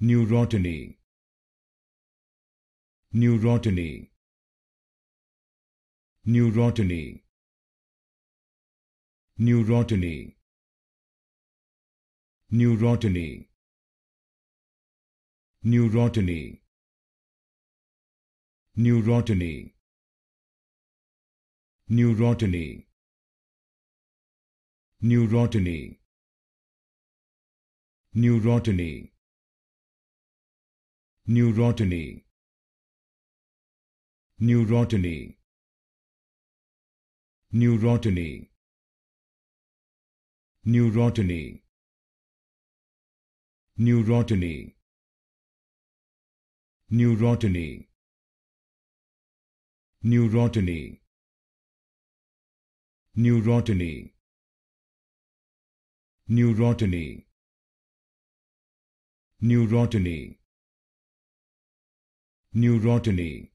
neurotony neurotony neurotony neurotony neurotony neurotony neurotony neurotony neurotony neurotony neurotony neurotony neurotony neurotony neurotony neurotony neurotony neurotony neurotony neurotony neurotony